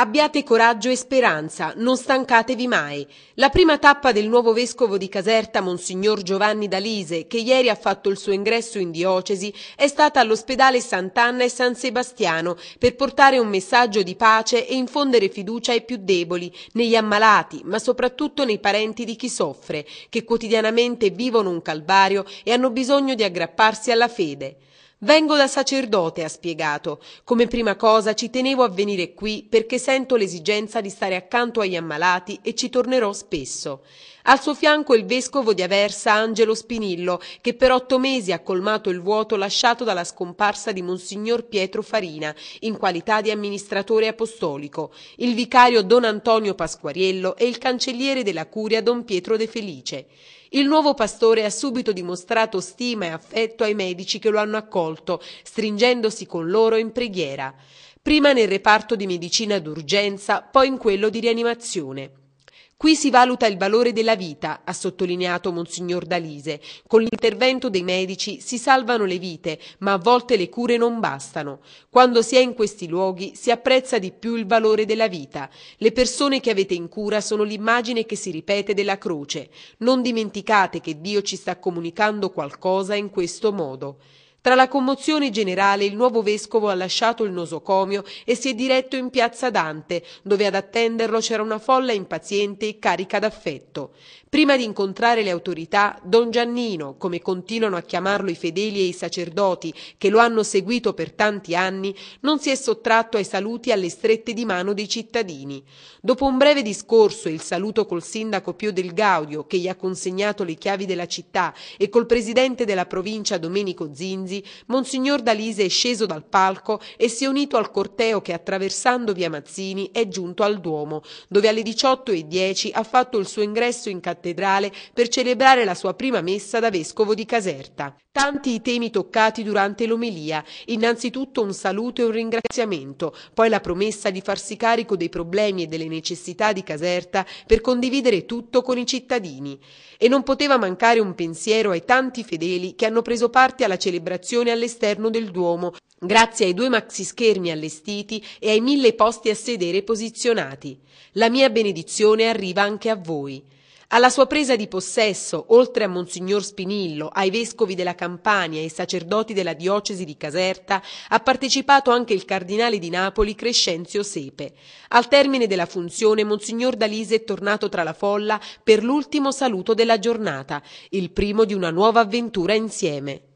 Abbiate coraggio e speranza, non stancatevi mai. La prima tappa del nuovo vescovo di Caserta, Monsignor Giovanni Dalise, che ieri ha fatto il suo ingresso in diocesi, è stata all'ospedale Sant'Anna e San Sebastiano per portare un messaggio di pace e infondere fiducia ai più deboli, negli ammalati, ma soprattutto nei parenti di chi soffre, che quotidianamente vivono un calvario e hanno bisogno di aggrapparsi alla fede. Vengo da sacerdote, ha spiegato. Come prima cosa ci tenevo a venire qui perché sento l'esigenza di stare accanto agli ammalati e ci tornerò spesso. Al suo fianco il vescovo di Aversa, Angelo Spinillo, che per otto mesi ha colmato il vuoto lasciato dalla scomparsa di Monsignor Pietro Farina, in qualità di amministratore apostolico, il vicario Don Antonio Pasquariello e il cancelliere della Curia Don Pietro De Felice. Il nuovo pastore ha subito dimostrato stima e affetto ai medici che lo hanno accolto, stringendosi con loro in preghiera, prima nel reparto di medicina d'urgenza, poi in quello di rianimazione. Qui si valuta il valore della vita, ha sottolineato Monsignor Dalise. Con l'intervento dei medici si salvano le vite, ma a volte le cure non bastano. Quando si è in questi luoghi si apprezza di più il valore della vita. Le persone che avete in cura sono l'immagine che si ripete della croce. Non dimenticate che Dio ci sta comunicando qualcosa in questo modo. Tra la commozione generale il nuovo vescovo ha lasciato il nosocomio e si è diretto in piazza Dante, dove ad attenderlo c'era una folla impaziente e carica d'affetto. Prima di incontrare le autorità, Don Giannino, come continuano a chiamarlo i fedeli e i sacerdoti che lo hanno seguito per tanti anni, non si è sottratto ai saluti e alle strette di mano dei cittadini. Dopo un breve discorso e il saluto col sindaco Pio del Gaudio, che gli ha consegnato le chiavi della città, e col presidente della provincia Domenico Zinzi, Vinzi, Monsignor Dalise è sceso dal palco e si è unito al corteo che attraversando via Mazzini è giunto al Duomo, dove alle 18.10 ha fatto il suo ingresso in cattedrale per celebrare la sua prima messa da vescovo di Caserta. Tanti i temi toccati durante l'omelia, innanzitutto un saluto e un ringraziamento, poi la promessa di farsi carico dei problemi e delle necessità di Caserta per condividere tutto con i cittadini. E non poteva mancare un pensiero ai tanti fedeli che hanno preso parte alla celebrazione decorazione all'esterno del Duomo, grazie ai due maxi schermi allestiti e ai mille posti a sedere posizionati. La mia benedizione arriva anche a voi. Alla sua presa di possesso, oltre a Monsignor Spinillo, ai vescovi della Campania e ai sacerdoti della diocesi di Caserta, ha partecipato anche il cardinale di Napoli Crescenzio Sepe. Al termine della funzione, Monsignor Dalise è tornato tra la folla per l'ultimo saluto della giornata, il primo di una nuova avventura insieme.